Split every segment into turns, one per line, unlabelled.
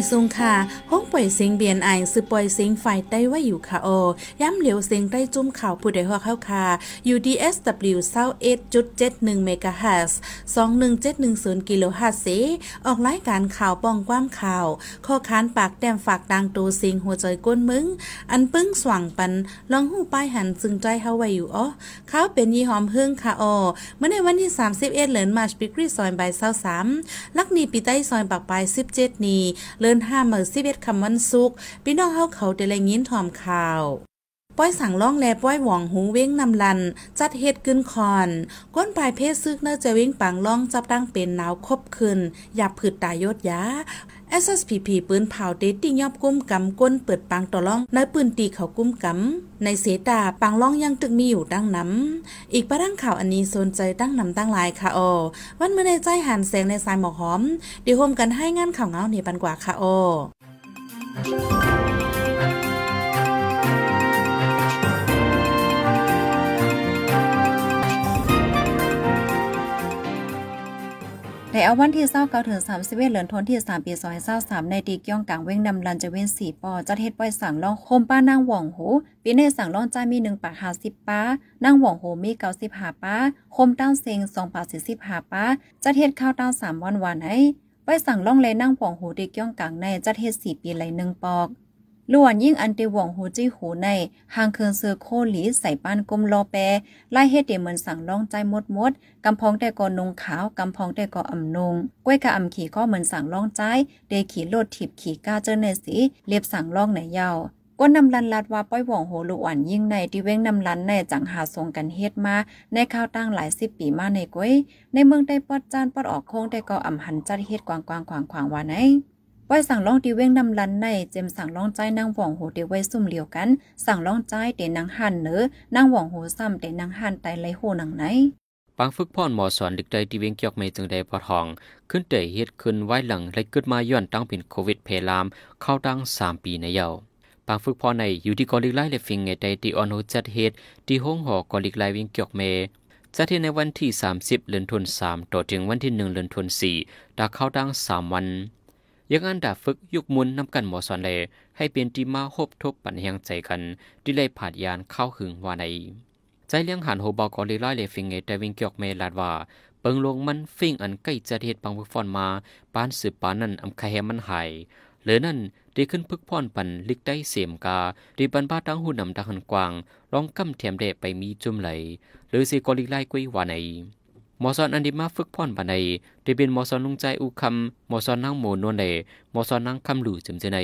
ยซุงค่ะ ห้องป่อยเสียงเบียนอ่าสือป่อยเสียงฝ่ายใต้ว่าอยู่ค่ะโอ ย้ำเหลียวเสียงใต้จุ้มข่าว ผู้ใดหัวเข้าค่ะ UDSW เศร้าเอ็ดจุดเจ็ดหนึ่งเมกะเฮิร์สสองหนึ่งเจ็ดหนึ่งศูนย์กิโลเฮ์ตซซออกรายการข่าวป้องความข่าว ข้อค้านปากแต้มฝากดังตวเสียงหัวใจก้นมึง อันปึ้งสว่างปัน ลองหูป้ายหันซึ่งใจเฮาไว้อยู่อ๋อเขาเป็นยี่หอมเพิ่งค่ะโอเมื่อในวันที่สามสิบเอ็ดเหรินมาร์ชปิกรีซอยใบเศร้าสามลักนีปีใต้ซอยปากปลายสิบเจ็ดนีเหเดินห้าเมือซีเว็ดคำวันซุก พี่น้องเฮาเขาเดลัยงินถอมข่าว ป้อยสั่งล่องแลป้อยหว่องหูเว้งนำลัน จัดเฮ็ดกึนคอน ก้นปลายเพศซึกเนอจะเว้งปังล่องจับตั้งเป็นหนาวคบขึ้น อย่าผืดตายยดยา SSPP ปืนเผาเตติยอบกุ้มกำก้นเปิด ปังต่อล่อง ใน ปืนตีเขากุ้มกำ ในเสตา ปัง ล่องยัง ตึก มีอยู่ตั้งน้ำอีกประดังข่าวอันนี้สนใจตั้งนำตั้งลาย ค่ะโอวันเมื่อในใจหันแสงในสายหมอกหอมเดี๋ยวโฮมกันให้ งานข่าวเงาในปันกว่าค่ะโอ
ในอาวันที่เศร้าเก่าถึงสามสิบเอ็ดเหลือนทนที่สามปีซอยเศร้าสามในตีกย่องกลางเว้งนำลันจะเว้นสี่ปอจัดเฮ็ดปล่อยสั่งล่องโคมป้านางหว่องหูปีในสั่งล่องจ้ามีหนึ่งปากหาสิบป้านางหว่องหูมีเก้าสิบหาป้าโคมตต้าเซงสองปากสี่สิบหาป้าจัดเฮ็ดข้าวตต้าสามวันวันไอ้ปล่อยสั่งล่องเลยนั่งหว่องหูตีกย่องกลางในจัดเฮ็ดสี่ปีเลยหนึ่งปอกล้วนยิ่งอันเตว่องหูจี้หูในห่างเคืองเสือโคหลีใส่ป้านกลมลอแปไล่เฮ็ดเดเหมือนสั่งล่องใจมดมดกำพองแต่ก่อนงขาวกำพองแต่ก่ออ่ำนงก้วยกะอ่ำขี่ก็เหมือนสั่งล่องใจเดขี่โลดถีบขี่กาเจอเนสีเรียบสั่งล่องไหนยาวก็นำลันลัดว่าป้อยหว่องโหลูอ่อนยิ่งในที่เว้งนำลันในจังหาทรงกันเฮ็ดมาในข้าวตั้งหลายสิบปีมาในก้ยในเมืองได้ปอดจานปอดออกโค้งได้ก่ออ่ำหันจัดเฮ็ดกวางกวางขวางขวางว่าไหนไว้สั่งล่องตีเว้งนำลันใน เจมสั่งล่องใจนางหว่องโหเดไว้ซุ่มเหลียวกัน สั่งล่องใจเตนางหันเนอนางหว่องโหซ้ำเตนางหันไตไรโหนังไหน
ปังฝึกพ่อนหมอสอนดึกใจตีเว้งเกี่ยวไม่จึงได้พอทอง ขึ้นเตะเฮ็ดขึ้นไว้หลังไรเกิดมาย้อนตั้งเป็นโควิดเพลาม เข้าตั้งสามปีในเยาปางฝึกพอในอยู่ที่กอลิกไลเลฟิงไงใจตีออนโฮจัดเฮ็ดที่ห้องหอกอลิกไลวิ่งเกียกเมจัดที่ในวันที่30เดือนธันวาคมต่อถึงวันที่1เดือนธันวาคม4าเข้าตั้ง3วันยังอันดาฝึกยุกมุนนำกันหมอสอนเลให้เป็นที่มาหบทบปันแหงใจกันที่เลยผ่าดยานเข้าหึงว่าใน ใจเลี้ยงหันโฮบอกอลีร้อยเลฟิงเงแต่วิงเกียกเมลาดว่าเปิงลงมันฟิ่งอันใกล้จะเหตุปังพึกฟอนมาปานสืบปานนั่นอำคาเฮมันหายเหลือนั่นได้ขึ้นพึกพ่อนปันลิกได้เสียมกาดีบันบ้าตั้งหูนํำดังหันกวางร้องกํเทียมเดะไปมีจุ่มไหลหรือสีกอลีไล่กุ้ยว่าในมอซอนอันดิมาฝึกพ่อนปานใดได้เป็นมอซอนลุงใจอุคำมอซอนนั่งโมนวนใดมอซอนนั่งคำหลู่จึมเจใน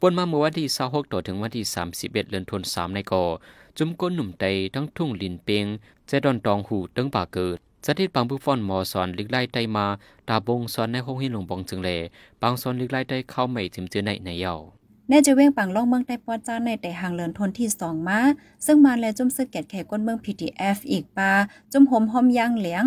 ปวนมาเมื่อวันที่ส26ต่อถึงวันที่สสามิบเอ็ดเลือนทันสามในกอจุมก้นหนุ่มไตทั้งทุ่งลินเปียงเจดอนตองหูตั้งป่าเกิดสัดทิดปังผู้ฟ้อนมอสอนลึกไล่ไตมาตาบงสอนในห้องหินหลวงบองจึงเลปังสอนลึกไล่ไตเข้าใหม่ถึงเจอในในเยา้า
แน่จะเว้งปังล่องเมืองไต้ป้อจ้าในแต่ห่างเลินทนที่สองมา ซึ่งมาและจุ่มซึกแกดแขกก้นเมืองพีทีเอฟอีกปาจุ่มหมหอมย่างเหลียง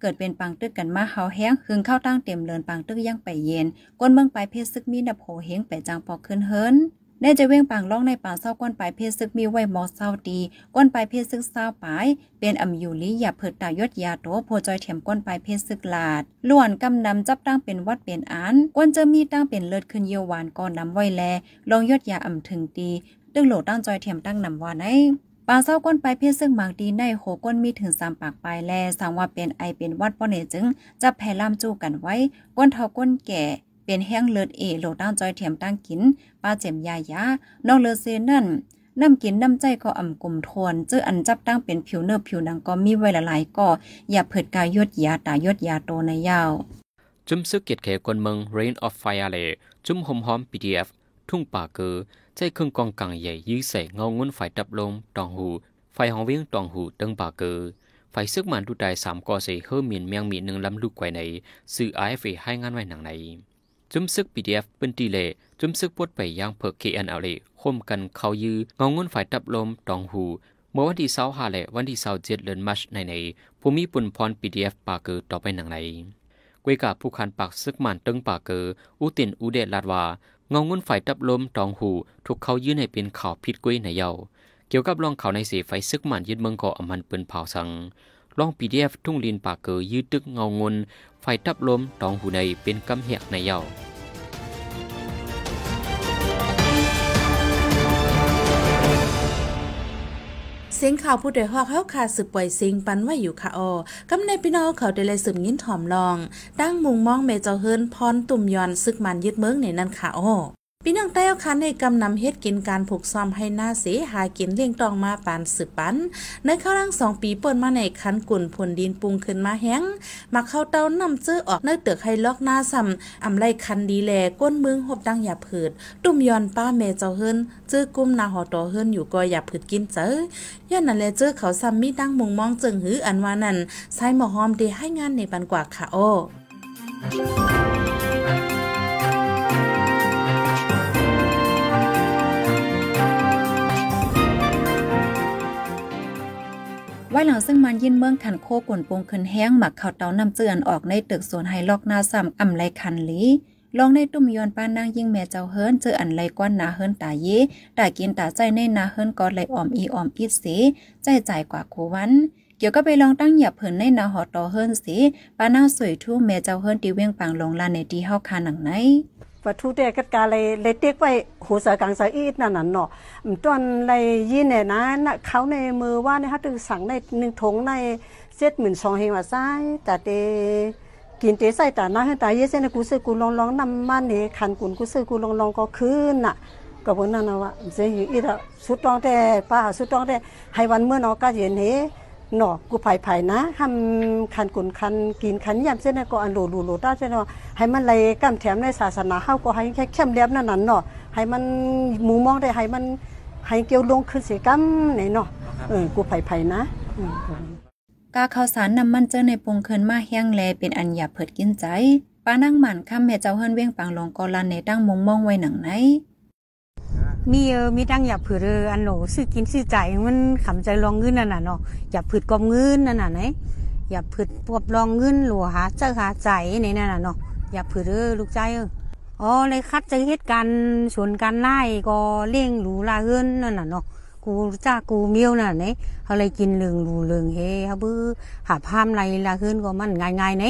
เกิดเป็นปังตึกกันมาเฮาแห้งคึงเข้าตั้งเต็มเลินปังตึกย่างไปเย็นก้นเมืองไปเพรซึกมีนับโหเฮงไปจางปอกขึ้นเฮิรนแน่จะเว้งปางล่องในป่าเศร้าก้นปลายเพศซึกมีไว้หมอเศร้าดีก้นปลายเพศซึกเศร้าปลาย เป็นอำอยู่ลิอย่าเผิดตายดยาโตโพจอยเถียมก้นปลายเพศซึกลาดล้วนกำนำจับตั้งเป็นวัดเป็นอันก้นเจอมีตั้งเป็นเลิศขึ้นเยาวานก่อนนำไว้แลลองยดยาอำถึงดีดึงโหลตั้งจอยเถียมตั้งนำว่าไหนปาเศร้าก้นปลายเพศซึ่งหมากดีในโหก้นมีถึงสามปากปลายแลสังว่าเป็นไอเป็นวัดป้อเนจึงจะแผ่ล่ามจู้กันไว้ ก้นเท่าก้นแก่เป็นแห้งเลือดเอ โหลดด้านจอยเถียมตั้งกิน ป้าเจมยายานอกเลือดเซนั่น น้ำกินน้ำใจก็อ่ำกลมทวนเจ้ออันจับตั้งเป็นผิวเน้อผิวหนังก็มีไวละลายก็ อย่าเผิดกายยดยาตายดยาโตในยาว
จุ้มซึกเกียรติเขคนเมือง Rain of Fire เลจุ้มหอมหอม PDF ทุ่งป่าเกือใจเครื่องกองกังใหญ่ยื้อใส่เงางุ้นไฟดับลมตองหู ไฟหองเวียงตองหูตึงป่าเกือไฟซึกมันดูตายสามกอเสเฮอร์มีนเมียงมีหนึ่งลำลูกไกวใน สื่อไอเฟให้งานไว้หนังในจุ้มซึก PDF เป็นตีเลจุ้มซึกปวดไปย่าง เพิกเคอ็นเอเลคมกันเขายือเงางงินฝ่ายตับลมตองหูเมื่อวันที่เสาหาและ วันที่เสาเจ็ดเดือนมัชในใน ภูมิปุ่นพร PDF ปากเกอต่อไปหนังไนกวยกาผู้คันปากซึกมันตึงปากเกอ อุตินอุเดลาดวาเงางงินฝ่ายตับลมตองหูถูกเขายื้อในเป็นข่าวพิษก้ยในเยาเกี่ยวกับรองเขาในเสีไฟซึกมันยึดเมืองเกะออมันปืนเผาสังลอง PDF ทุ่งลินปากเกอยืดตึกเงางนไฟทับลมตองหูในเป็นกำแหกในเยาว
เสียงข่าวผู้ใดฮอกเฮาคาสืบป่วยสิงปันไว้อยู่ค่ะออกำในพี่น้องเขาได้เลยสืบยิ้นถอมลอง ตั้งมุงมองเมเจ้าเฮิรนพรตุ่มยอน ซึกมันยึดเมืองในนั้นค่ะออพี่น้องใต้อคันในกำนำเฮ็ดกินการผูกซ้อมให้หน้าเสหากินเลี้ยงตองมาปานสืบปัน ในข้าวร่างสอง ปีเปิดมา ในคันกุ่นผลดินปรุงขึ้นมาแห้งมาเข้าเตานำเจื้อออกเนื้อเตือกให้ลอกหน้าซ้ำอำไรคันดีแล ก้นมึงหบดังหยาผืดตุ่มยอนป้าเมเจ้าเฮินเจื้อกุ้มนาหอต่อเฮินอยู่ก็หยาผืดกินเจอย้อนนั่นแลเจื้อเขาซ้ำมีดังมุงมองจึงหืออันว่านั่นใช้หมอหอมดีให้งานในปันกว่าค่ะโอ
ว้หลังซึ่งมันยินเมืองขันโคกวนปงขึ้นแห้งหมักข่าวเตาน้ำเจือนออกในตึกสวนไฮลอกนาซ้ำอ่ำไรคันลี ลองในตุ้มยอนป้านางยิ่งแม่เจ้าเฮิรนเจออันไรก้อนนาเฮิรนตาเยแต่กินตาใจในนาเฮิรนก้อนไรออมอีออมอีสีใจใจกว่าโควัน เกี่ยวก็ไปลองตั้งหยับเผินในนาหอต่อเฮิรนสีป้านางสวยทุ่มแม่เจ้าเฮิรนตีเวียงปังลงลานในตีเฮาคาหนังไหนปะทุเตกัดกาเลยเลยเตียกไ้หูสกังสาอีดนั่นน่ะเนาะตอนเลยยีนเนี่ยนะเขาในมือว่าในฮัตตึงสั่งในหนึ่งถงในเจ็ดหมื่นสองเฮงว่าซแต่เตกินเตใส่แต่น้าให้ตาเยเส้นกูซื้อกูลองลองนำมันเนี่ยขันกุนกูซื้อกูลองลองก็ขึ้นน่ะ ก็บนนั่นนะวะเสียอยู่อีะสุดต้องแต่ป้าสุดต้องแต่ให้วันเมื่อนอกก็เย็นเฮหนอกกูไผ่ไผ่นะคำคันกุนคันกินคันยำเส้นก็อันโหลดูโหลได้เส้นอให้มันเลยกำแถมในศาสนาเฮาก็ให้แค่เข้มเลียบนั่นนั่นเนาะให้มันมูมองได้ให้มันให้เกี่ยวลงขึ้นเสียกำไหนเนาะเออกูไผ่ไผ่นะ กาข้าวสารนำมันเจอในปงเคินมาแห้งแลเป็นอันหยาเผิดกินใจป้านั่งหมันค้าแม่เจ้าเฮิรนเว้งปังลงกอลันในตั้งมงมองไว้หนังไหนมีเออมีตั้งอย่าผือเอออันโหนซื้อกินซื้อจ่ายมันขำใจลองเงินนั่นน่ะเนาะอย่าผืดกองเงินนั่นน่ะไหนอย่าผืดปวบลองเงินหลัวหาเจ้าหาใจในนั่นน่ะเนาะอย่าผืดเออลูกใจเอออ๋อเลยคัดใจเหตุการณ์สวนการไล่ก็เลี้ยงหลูลาเงินนั่นน่ะเนาะ กูจ้ากูเมียวน่ะไหนเขาเลยกินเลืองหลูเลืองเฮเขาบื้อหาพามไรลาเงินก็มันง่ายง่ายไหน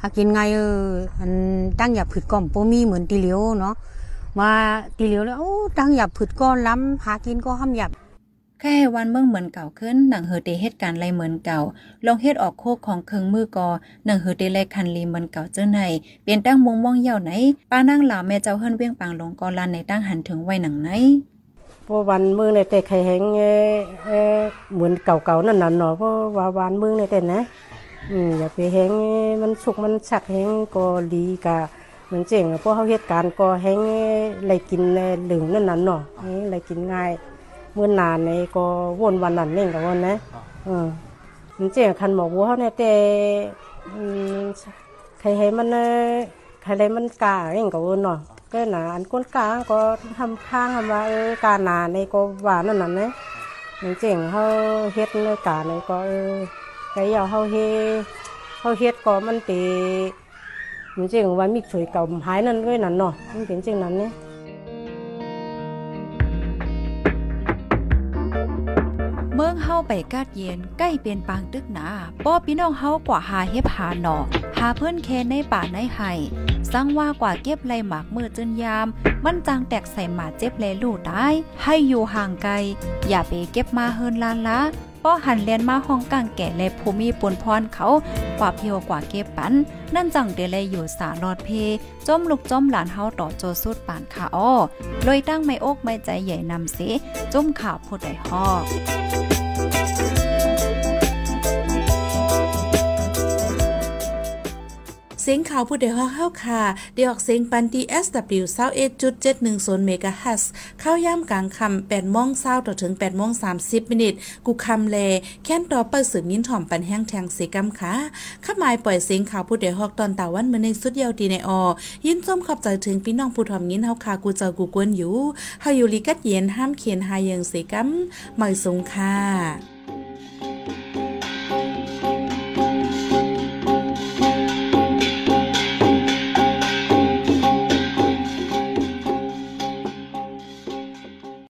หากินง่ายเออ อันตั้งอย่าผืดกอมโปมีเหมือนตีเลียวเนาะว่าตีเหลียวแล้วโอ้ตั้งหยับผุดก้อนล้ำหากินก็ห้ามหยับ แค่วันเมื่อเหมือนเก่าขึ้นหนังเฮอเตเฮตดการไรเหมือนเก่าลองเฮ็ดออกโคกของเคิงมือกอหนังเฮอเตไรคันลีเหมือนเก่าเจ้าในเปลี่ยนตั้งมงม่องเย่าไหนป้านั่งหล่าแม่เจ้าเฮิรนเวียงปางลงกอลันในตั้งหันถึงไว้หนังไหนพราะวันเมืองในแต่ไข่แห้งเหมือนเก่าๆนั่นน่ะเนาะเพราะว่าวันเมืองในแต่นะอืมอย่าไปแห้งมันสุกมันฉักแห้งก็ดีกะเหมือนเจ๋งพวกเขาเหตุการณ์ก็แห้งไรกินในหลึงนั่นนั่นเนาะให้ไรกินง่ายเมื่อนานในก็วนวันนั่นเองกับวันนะเอหมือนเจ๋งคันหมอกวกเขาในแต่ใครให้มันใครไรมันกาเองกับวันเนาะก็หนาอันก้นกาก็ทำข้างทำว่าเออกาหนาในก็หวานนั่นนั่นนะเหมือนเจ๋งเขาเฮ็ดในกาในก็เออใครอยากเขาเฮเขาเฮ็ดก็มันตีมันเจ้งว่ามีสวยเก่าหายนั่นก็นั่นเนาะมันเป็นเจ้งนั้นเนี่ยเมืองเฮาไปกาดเย็น ใกล้เป็นปางตึกหนา ป้อพี่น้องเฮากว่าหาเฮ็บหาหนอหาเพื่อนแค่ในป่าในไห้สั่งว่ากว่าเก็บไรหมากมือจนยาม มันจางแตกใส่หมาเจ็บแลลูได้ ให้อยู่ห่างไกล อย่าไปเก็บมาเฮินลานละ็หันเลียนมาห้องกลางแก่และภูมิปนพรเขากว่าเพียวกว่าเก็บปัน นั่นจังเดลลยอยู่สารอดเพจมลูกจมหลานเฮาต่อโจสุดปานขาอ้อลอยตั้งไม่อก ไม่ใจใหญ่นำ
เสจมข่าวผู้ใดฮอกสียงข่าวผู้เดียวเ้าค่ะเดวออกเสียงปันที่ SW 2 1 7 1วเมกะฮัตซ์เข้าย่ำกลางค่ำ8โมงเช้าต่อถึง8โมง30มินิทกูคำเลแค้นต่อเปิดสืบยินถ่อมปันแห้งแทงเสกัมค่ะข้าหมายปล่อยเสียงข่าวผู้เดหอกตอนตะวันเมื่อในสุดเยาวดีในออ ยินส้มขอบใจถึงพี่น้องผู้ถ่อมยินเฮาค่ะกูเจอกูกวนอยู่เฮาอยู่ลีกัดเย็นห้ามเขียนหายยังเสกัมหม่สงค่ะ